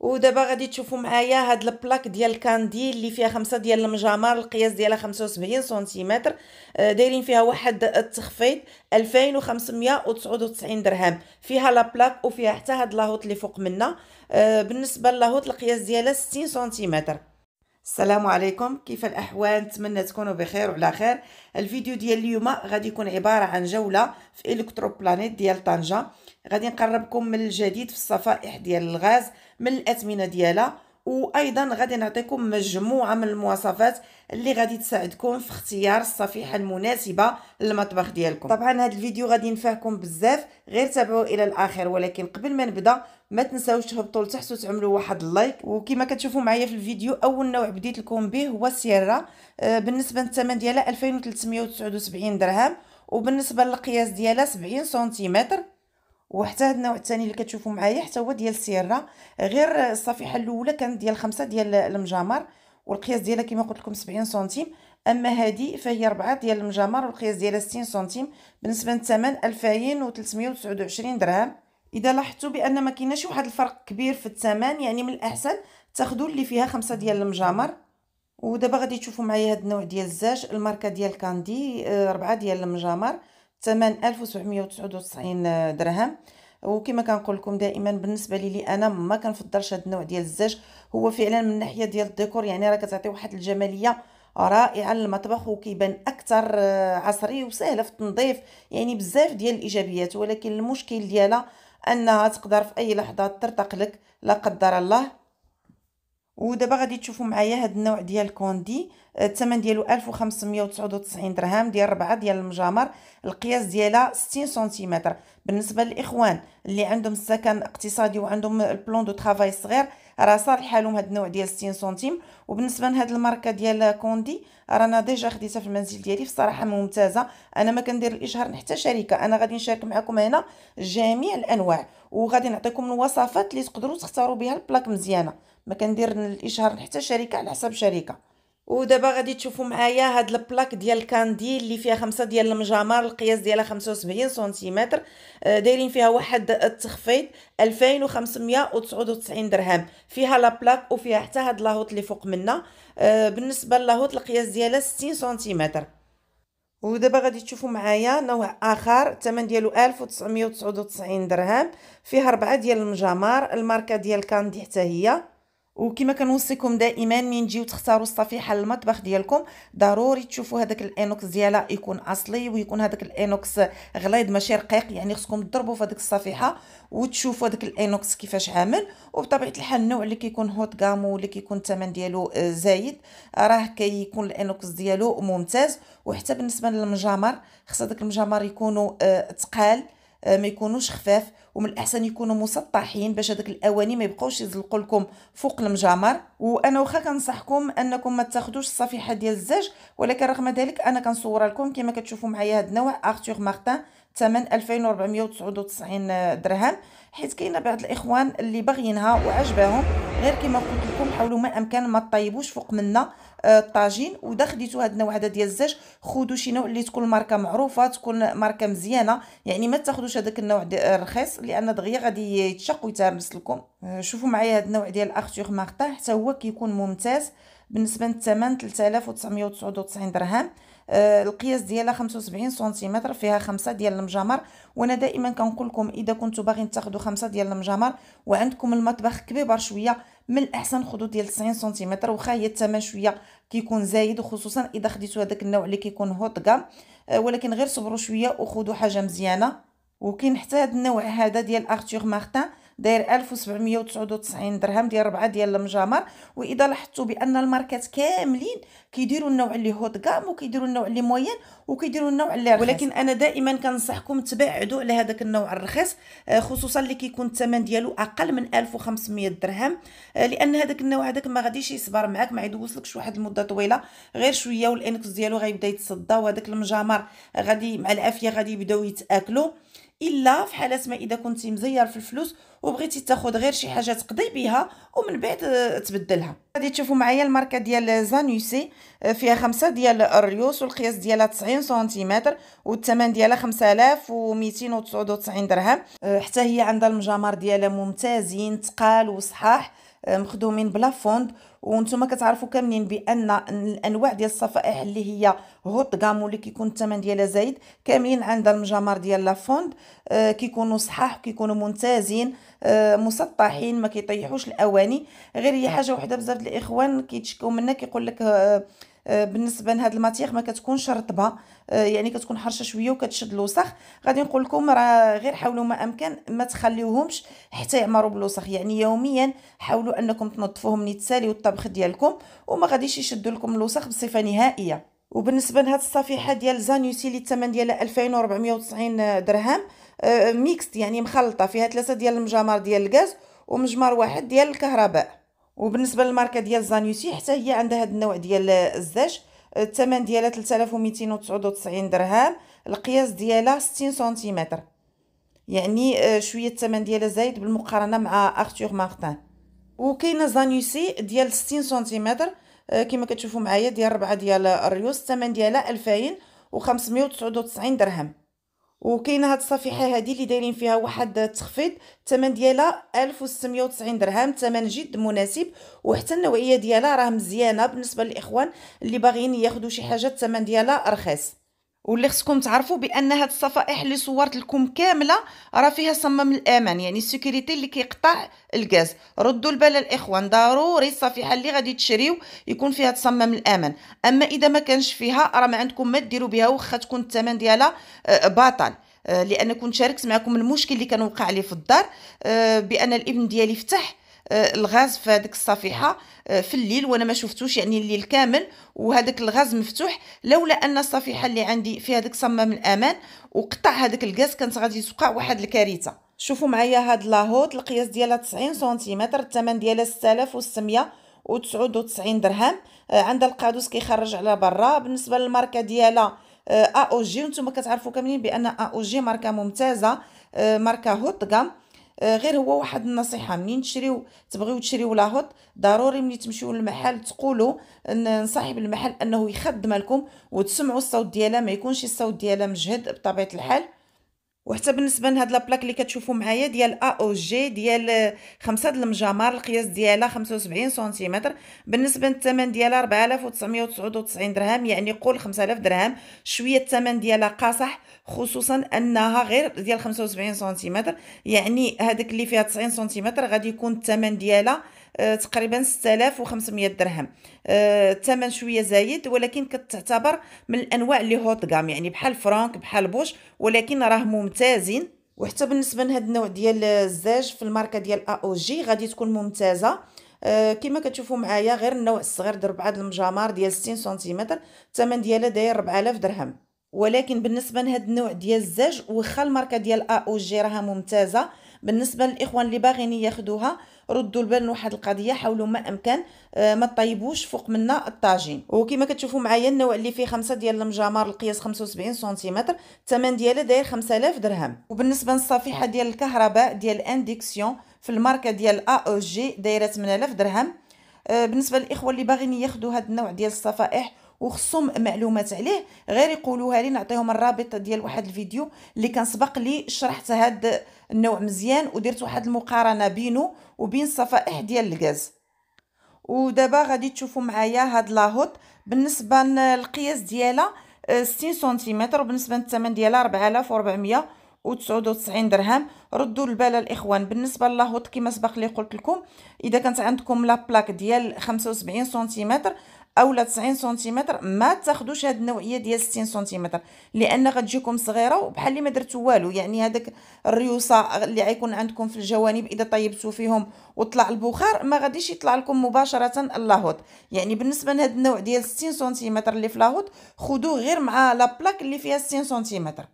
ودابا غادي تشوفوا معايا هاد البلاك ديال الكاندي اللي فيها خمسة ديال المجامر القياس ديالها 75 سنتيمتر آه، دايرين فيها واحد التخفيض 2599 درهم فيها لا بلاك وفيها حتى هاد لاهوت اللي فوق منها آه، بالنسبه للاهوت القياس ديالها 60 سنتيمتر السلام عليكم كيف الاحوال نتمنى تكونوا بخير وعلى خير الفيديو ديال اليوم غادي يكون عباره عن جوله في الكترو بلانيت ديال طنجه غادي نقربكم من الجديد في الصفائح ديال الغاز من الاثمنه ديالها وايضا غادي نعطيكم مجموعه من المواصفات اللي غادي تساعدكم في اختيار الصفيحه المناسبه للمطبخ ديالكم طبعا هذا الفيديو غادي ينفعكم بزاف غير تابعوا الى الاخر ولكن قبل ما نبدا ما تنساوش تهبطوا لتحت وتعملوا واحد اللايك وكما كتشوفوا معايا في الفيديو اول نوع بديت لكم به هو السيرا آه، بالنسبه للثمن ديالها 2379 درهم وبالنسبه للقياس ديالها 70 سنتيمتر وحتى هاد النوع الثاني اللي كتشوفوا معايا حتى هو ديال السيره غير الصفيحه الاولى كانت ديال خمسة ديال المجمر والقياس ديالها كما قلت لكم 70 سنتيم اما هذه فهي ربعة ديال المجمر والقياس ديالها 60 سنتيم بالنسبه للثمن 2329 درهم اذا لاحظتوا بان ما كايناش واحد الفرق كبير في الثمن يعني من الاحسن تاخذوا اللي فيها خمسة ديال المجمر ودابا غادي تشوفوا معايا هاد النوع ديال الزاج الماركه ديال كاندي آه، ربعة ديال المجمر وتسعود 1799 آه، درهم وكما كنقول لكم دائما بالنسبه لي, لي انا ما كنفضلش هذا النوع ديال الزاج هو فعلا من ناحيه ديال الديكور يعني راه كتعطي واحد الجماليه رائعه للمطبخ وكيبان اكثر آه، عصري وسهله في التنظيف يعني بزاف ديال الايجابيات ولكن المشكل ديالها انها تقدر في اي لحظه ترتقلك لا قدر الله ودابا غادي تشوفوا معايا هذا النوع ديال كوندي آه، الثمن ديالو 1599 درهم ديال ربعه ديال المجامر القياس ديالها 60 سنتيمتر بالنسبه للاخوان اللي عندهم السكن اقتصادي وعندهم البلون دو طرافاي صغير راه صار لحالهم هاد النوع ديال 60 سنتيم وبالنسبه لهاد الماركه ديال كوندي رانا ديجا خديتها في المنزل ديالي فصراحه ممتازه انا ما كندير الاشهار حتى شركه انا غادي نشارك معكم هنا جميع الانواع وغادي نعطيكم الوصفات اللي تقدروا تختاروا بها البلاك مزيانه ما كندير الاشهار حتى شركه على حسب شركه ودابا غادي تشوفوا معايا هاد البلاك ديال الكاندي اللي فيها خمسة ديال المجامر القياس ديالها 75 سنتيمتر آه، دايرين فيها واحد التخفيض 2599 درهم فيها لابلاك وفيها حتى هاد لاهوت اللي فوق منها آه، بالنسبه للاهوت القياس ديالها 60 سنتيمتر ودابا غادي تشوفوا معايا نوع اخر الثمن ديالو 1999 درهم فيها اربعه ديال المجامر الماركه ديال كاندي حتى هي وكما كنوصيكم دائما من تجيو تختاروا الصفيحه للمطبخ ديالكم ضروري تشوفوا هذاك الانوكس ديالها يكون اصلي ويكون هذاك الانوكس غليظ ماشي رقيق يعني خصكم تضربوا في هذيك الصفيحه وتشوفوا هذاك الانوكس كيفاش عامل وبطبيعه الحال النوع اللي كيكون هوت غام واللي كيكون الثمن ديالو آه، زايد راه كيكون الانوكس ديالو ممتاز وحتى بالنسبه للمجامر خص هذاك المجامر يكونوا آه، ثقال آه آه، ما يكونوش خفاف ومن الاحسن يكونوا مسطحين باش هذوك الاواني ما يبقاوش يزلقوا لكم فوق المجمر وانا واخا كنصحكم انكم ما تاخذوش الصفيحه ديال الزاج ولكن رغم ذلك انا كنصور لكم كما كتشوفوا معايا هذا النوع ارتور مارتان ثمن 2499 درهم حيت كاينه بعض الاخوان اللي باغيينها وعجباهم غير كما قلت لكم حاولوا ما امكن ما طيبوش فوق منا آه، الطاجين ودا خديتو هاد النوع هذا ديال الزاج خذوا شي نوع اللي تكون ماركه معروفه تكون ماركه مزيانه يعني ما تاخذوش هذاك النوع الرخيص آه، لان دغيا غادي يتشق ويتهرمس لكم آه، شوفوا معايا هاد النوع ديال اختيغ مارتا حتى هو كيكون ممتاز بالنسبه للثمن 3999 درهم آه، القياس ديالها 75 سنتيمتر فيها خمسة ديال المجمر وانا دائما كنقول لكم اذا كنتو باغيين تاخذوا خمسة ديال المجمر وعندكم المطبخ كبير شويه من الاحسن خذوا ديال 90 سنتيمتر واخا هي الثمن شويه كيكون زايد وخصوصا اذا خديتو هذاك النوع اللي كيكون هوت آه، كام ولكن غير صبروا شويه وخذوا حاجه مزيانه وكاين حتى هذا النوع هذا ديال ارتور مارتان داير 1799 درهم ديال 4 ديال المجامر واذا لاحظتوا بان الماركات كاملين كيديروا النوع اللي هوت كام وكيديروا النوع اللي موين وكيديروا النوع اللي رخيص ولكن انا دائما كنصحكم تبعدوا على هذاك النوع الرخيص آه، خصوصا اللي كيكون الثمن ديالو اقل من 1500 درهم آه، لان هذاك النوع هذاك ما غاديش يصبر معاك ما يدوزلكش واحد المده طويله غير شويه والانكس ديالو غيبدا يتصدى وهذاك المجامر غادي مع العافيه غادي يبداو يتاكلوا الا في حالات ما اذا كنتي مزير في الفلوس وبغيتي تاخذ غير شي حاجه تقضي بها ومن بعد تبدلها غادي تشوفوا معايا الماركه ديال زانوسي آه، فيها خمسة ديال الريوس والقياس ديالها 90 سنتيمتر والثمن ديالها 5299 درهم آه، حتى هي عندها المجامر ديالها ممتازين تقال وصحاح مخدومين بلا فوند وانتم كتعرفوا كاملين بان الانواع ديال الصفائح اللي هي هوت غام واللي كيكون الثمن ديالها زايد كاملين عندها المجمر ديال لا فوند آه كيكونوا صحاح كيكونوا ممتازين آه مسطحين ما كيطيحوش الاواني غير هي حاجه وحده بزاف الاخوان كيتشكوا منها كيقول لك آه آه، بالنسبه لهاد الماتيغ ما كتكونش رطبه آه، يعني كتكون حرشه شويه وكتشد الوسخ غادي نقول لكم راه غير حاولوا ما امكن ما تخليوهمش حتى يعمروا بالوسخ يعني يوميا حاولوا انكم تنظفوهم ملي تساليو الطبخ ديالكم وما غاديش يشدوا لكم الوسخ بصفه نهائيه وبالنسبه لهاد الصفيحه ديال زانيوسي اللي الثمن ديالها 2490 درهم آه، ميكست يعني مخلطه فيها ثلاثه ديال المجمر ديال الغاز ومجمر واحد ديال الكهرباء وبالنسبه للماركه ديال زانيوسي حتى هي عندها هذا النوع ديال الزاج الثمن آه، ديالها 3299 درهم القياس ديالها 60 سنتيمتر يعني آه، شويه الثمن ديالها زايد بالمقارنه مع ارتور مارتان وكاينه زانيوسي ديال 60 سنتيمتر آه، كما كتشوفوا معايا ديال ربعه ديال الريوس الثمن ديالها 2599 درهم وكاينه هاد الصفيحه آه. هادي اللي دايرين فيها واحد التخفيض الثمن ديالها 1690 درهم ثمن جد مناسب وحتى النوعيه ديالها راه مزيانه بالنسبه للاخوان اللي باغيين ياخذوا شي آه. حاجه الثمن ديالها رخيص واللي خصكم تعرفوا بان هاد الصفائح اللي صورت لكم كامله راه فيها صمام الامان يعني السيكوريتي اللي كيقطع الغاز ردوا البال الاخوان ضروري الصفيحه اللي غادي تشريو يكون فيها تصمم الامان اما اذا ما كانش فيها راه ما عندكم ما ديروا بها واخا تكون الثمن ديالها آه، باطل آه، لان كنت شاركت معكم المشكل اللي كان وقع لي في الدار آه، بان الابن ديالي فتح آه، الغاز في هذيك الصفيحه آه، في الليل وانا ما شفتوش يعني الليل كامل وهذاك الغاز مفتوح لولا ان الصفيحه اللي عندي فيها داك صمام الامان وقطع هذاك الغاز كانت غادي توقع واحد الكارثه شوفوا معايا هاد لاهوت القياس ديالها 90 سنتيمتر الثمن ديالها 6699 درهم آه، عندها القادوس كيخرج على برا بالنسبه للماركه ديالها ا او جي وانتم كتعرفوا كاملين بان ا او جي ماركه ممتازه ماركه هوت غام آه، غير هو واحد النصيحه منين تشريو تبغيو تشريو لاهوط ضروري ملي تمشيو للمحل تقولوا ان صاحب المحل انه يخدم لكم وتسمعوا الصوت ديالها ما يكونش الصوت ديالها مجهد بطبيعه الحال وحتى بالنسبه لهاد لابلاك اللي كتشوفوا معايا ديال ا او جي ديال خمسة د المجامر القياس ديالها 75 سنتيمتر بالنسبه للثمن ديالها 4999 درهم يعني قول 5000 درهم شويه الثمن ديالها قاصح خصوصا انها غير ديال 75 سنتيمتر يعني هذاك اللي فيها 90 سنتيمتر غادي يكون الثمن ديالها آه، تقريبا 6500 درهم آه، الثمن شويه زايد ولكن كتعتبر من الانواع اللي هوت غام يعني بحال فرانك بحال بوش ولكن راه ممتازين وحتى بالنسبه لهذا النوع ديال الزاج في الماركه ديال ا او جي غادي تكون ممتازه أه كما كتشوفوا معايا غير النوع الصغير ديال بعض المجامر ديال 60 سنتيمتر الثمن ديالها داير 4000 درهم ولكن بالنسبه لهذا النوع ديال الزاج واخا الماركه ديال ا او جي راها ممتازه بالنسبه للاخوان اللي باغيين ياخذوها ردوا البال واحد القضيه حاولوا ما امكن آه، ما طيبوش فوق منا الطاجين وكما كتشوفوا معايا النوع اللي فيه خمسة ديال المجامر القياس 75 سنتيمتر الثمن ديالها داير 5000 درهم وبالنسبه للصفيحه ديال الكهرباء ديال انديكسيون في الماركه ديال ا او جي دايره 8000 درهم آه، بالنسبه للاخوه اللي باغيين ياخذوا هذا النوع ديال الصفائح وخصهم معلومات عليه غير يقولوها لي نعطيهم الرابط ديال واحد الفيديو اللي كان سبق لي شرحت هذا النوع مزيان ودرت واحد المقارنه بينه وبين الصفائح ديال الغاز ودابا غادي تشوفوا معايا هاد لاهوت بالنسبه للقياس ديالها 60 آه، سنتيمتر وبالنسبه للثمن ديالها 4499 وتسعين درهم ردوا البال الاخوان بالنسبه للاهوت كما سبق لي قلت لكم اذا كانت عندكم لابلاك ديال 75 سنتيمتر اولا 90 سنتيمتر ما تاخذوش هاد النوعيه ديال 60 سنتيمتر لان غتجيكم صغيره وبحال اللي ما درتو والو يعني هذاك الريوسه اللي غيكون عندكم في الجوانب اذا طيبتو فيهم وطلع البخار ما غاديش يطلع لكم مباشره اللاهوت يعني بالنسبه لهاد النوع ديال 60 سنتيمتر اللي في لاهوت خذوه غير مع لا بلاك اللي فيها 60 سنتيمتر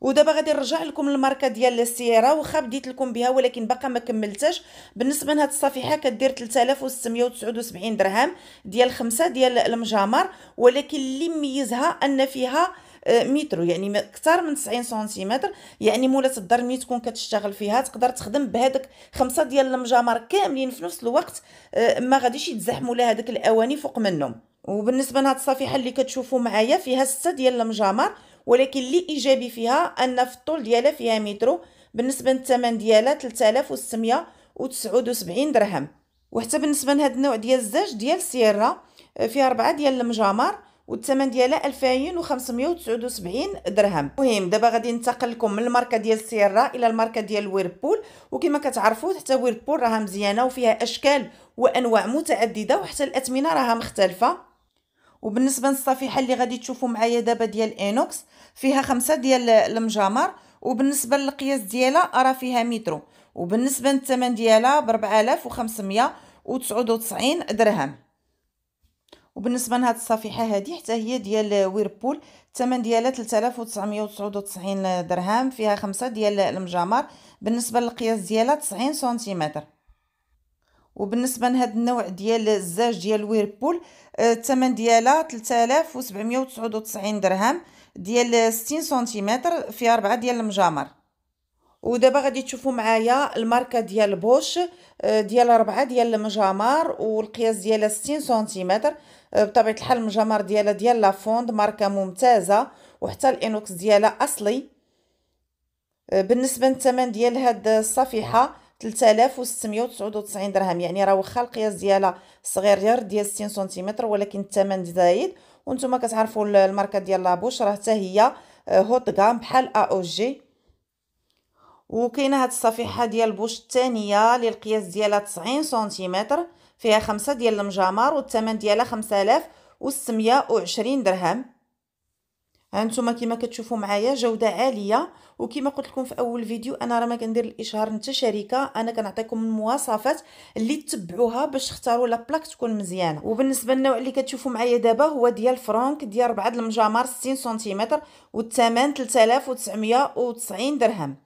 ودابا غادي نرجع لكم الماركه ديال السياره واخا بديت لكم بها ولكن باقا ما كملتش بالنسبه لهاد الصفيحه كدير 3679 درهم ديال خمسه ديال المجامر ولكن اللي ميزها ان فيها آه، مترو يعني اكثر من 90 سنتيمتر يعني مولات الدار ملي تكون كتشتغل فيها تقدر تخدم بهذاك خمسه ديال المجامر كاملين في نفس الوقت آه، ما غاديش يتزحموا لها هذوك الاواني فوق منهم وبالنسبه لهاد الصفيحه اللي كتشوفوا معايا فيها سته ديال المجامر ولكن اللي ايجابي فيها ان في الطول ديالها فيها مترو بالنسبه للثمن ديالها 3679 درهم وحتى بالنسبه لهذا النوع ديال الزاج ديال سيرا آه، فيها أربعة ديال المجامر والثمن ديالها 2579 درهم المهم دابا غادي ننتقل لكم من الماركه ديال سيرا الى الماركه ديال ويربول وكما كتعرفوا حتى ويربول راها مزيانه وفيها اشكال وانواع متعدده وحتى الاثمنه راها مختلفه وبالنسبه للصفيحه اللي غادي تشوفوا معايا دابا ديال انوكس فيها خمسة ديال المجامر وبالنسبة للقياس ديالها راه فيها مترو وبالنسبة للثمن ديالها بربعة وخمسمية وتسعود وتسعين درهم وبالنسبة لهاد الصفيحة هادي حتى هي ديال ويربول الثمن ديالها تلتالاف وتسعمية وتسعود وتسعين درهم فيها خمسة ديال المجامر بالنسبة للقياس ديالها تسعين سنتيمتر وبالنسبه لهذا النوع ديال الزاج ديال ويربول الثمن ديالها 3799 درهم ديال 60 سنتيمتر فيها ربعة ديال المجامر ودابا غادي تشوفوا معايا الماركه ديال بوش آه، ديال ربعة ديال المجامر والقياس ديالها 60 سنتيمتر آه، بطبيعه الحال المجامر ديالها ديال لافوند ماركه ممتازه وحتى الانوكس ديالها اصلي آه، بالنسبه للثمن ديال هاد الصفيحه 3699 درهم يعني راه واخا القياس ديالها صغير ديال 60 سنتيمتر ولكن الثمن زايد وانتم كتعرفوا الماركه ديال لابوش راه حتى هي آه، هوت غام بحال ا او جي وكاينه هاد الصفيحه ديال بوش الثانيه للقياس القياس ديالها 90 سنتيمتر فيها خمسة ديال المجامر والثمن ديالها 5620 درهم هانتوما كما كتشوفوا معايا جوده عاليه وكما قلت لكم في اول فيديو انا راه ما كندير الاشهار حتى شركه انا كنعطيكم المواصفات اللي تبعوها باش تختاروا لا بلاك تكون مزيانه وبالنسبه للنوع اللي كتشوفوا معايا دابا هو ديال فرانك ديال 4 المجمر 60 سنتيمتر والثمن 3990 درهم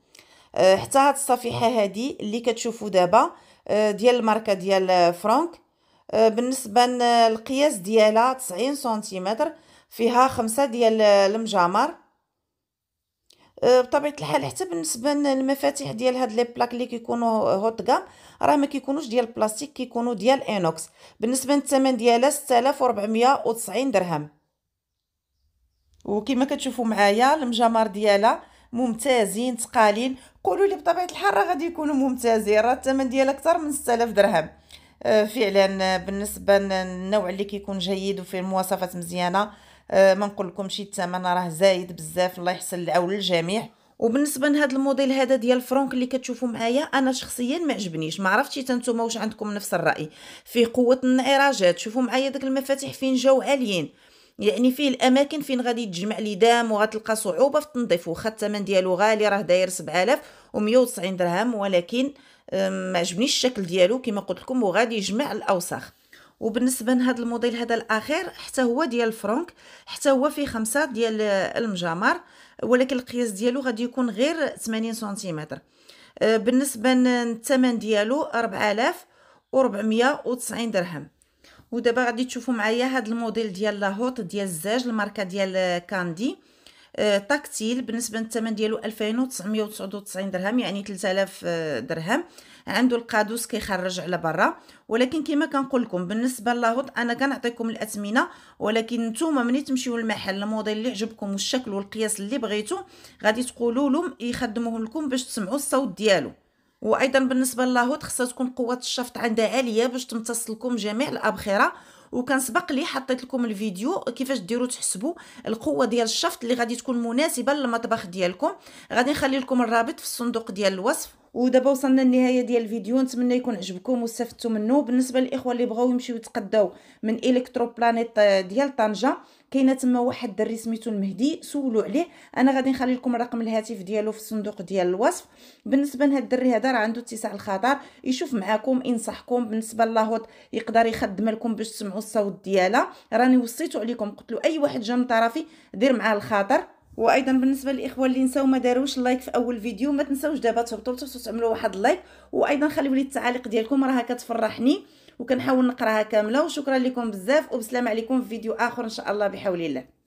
أه، حتى هاد الصفيحه هادي اللي كتشوفوا دابا أه، ديال الماركه ديال فرانك أه، بالنسبه للقياس ديالها 90 سنتيمتر فيها خمسة ديال المجمر أه، بطبيعه الحال حتى بالنسبه للمفاتيح ديال هاد لي بلاك اللي كيكونوا هوت كام راه ما كيكونوش ديال البلاستيك كيكونوا ديال انوكس بالنسبه للثمن ديالها 6490 درهم وكما كتشوفوا معايا المجمر ديالها ممتازين تقالين قولوا لي بطبيعه الحال راه غادي يكونوا ممتازين راه الثمن ديالها اكثر من 6000 درهم أه، فعلا بالنسبه للنوع اللي كيكون جيد وفيه المواصفات مزيانه آه، ما نقول شي الثمن راه زايد بزاف الله يحسن العون للجميع وبالنسبه لهذا الموديل هذا ديال الفرونك اللي كتشوفوا معايا انا شخصيا ما عجبنيش ما عرفتش حتى نتوما واش عندكم نفس الراي فيه قوه الانعراجات شوفوا معايا داك المفاتيح فين جاو عاليين يعني فيه الاماكن فين غادي تجمع لي دام وغتلقى صعوبه في التنظيف واخا الثمن ديالو غالي راه داير 7190 درهم ولكن ما عجبنيش الشكل ديالو كما قلت لكم وغادي يجمع الاوساخ وبالنسبه لهذا الموديل هذا الاخير حتى هو ديال الفرونك حتى هو فيه خمسة ديال المجمر ولكن القياس ديالو غادي يكون غير 80 سنتيمتر أه، بالنسبه للثمن ديالو 4490 درهم ودابا غادي تشوفوا معايا هذا الموديل ديال لاهوت ديال الزاج الماركه ديال كاندي تاكتيل أه، بالنسبه للثمن ديالو 2999 درهم يعني 3000 أه، درهم عنده القادوس كيخرج على برا ولكن كما كنقول لكم بالنسبه للاهوت انا كنعطيكم الاثمنه ولكن نتوما ملي تمشيو للمحل الموديل اللي عجبكم والشكل والقياس اللي بغيتو غادي تقولوا لهم يخدموه لكم باش تسمعوا الصوت ديالو وايضا بالنسبه للاهوت خصها تكون قوه الشفط عندها عاليه باش تمتص لكم جميع الابخره وكان سبق لي حطيت لكم الفيديو كيفاش ديروا تحسبوا القوه ديال الشفط اللي غادي تكون مناسبه للمطبخ ديالكم غادي نخلي لكم الرابط في الصندوق ديال الوصف ودابا وصلنا للنهايه ديال الفيديو نتمنى يكون عجبكم واستفدتوا منه بالنسبه للاخوه اللي بغاو يمشيو يتقداو من الكترو بلانيت ديال طنجه كاينه تما واحد الدري سميتو المهدي سولوا عليه انا غادي نخلي لكم رقم الهاتف ديالو في الصندوق ديال الوصف بالنسبه لهاد الدري هذا راه عنده اتساع الخطر يشوف معاكم ينصحكم بالنسبه للاهوت يقدر يخدم لكم باش تسمعوا الصوت ديالها راني وصيتو عليكم قلت له اي واحد جا من طرفي دير معاه الخطر وايضا بالنسبه للاخوه اللي نساو ما داروش لايك في اول فيديو ما تنساوش دابا تهبطوا تعملوا واحد اللايك وايضا خليوا لي التعاليق ديالكم راه كتفرحني وكنحاول نقراها كامله وشكرا لكم بزاف وبسلام عليكم في فيديو اخر ان شاء الله بحول الله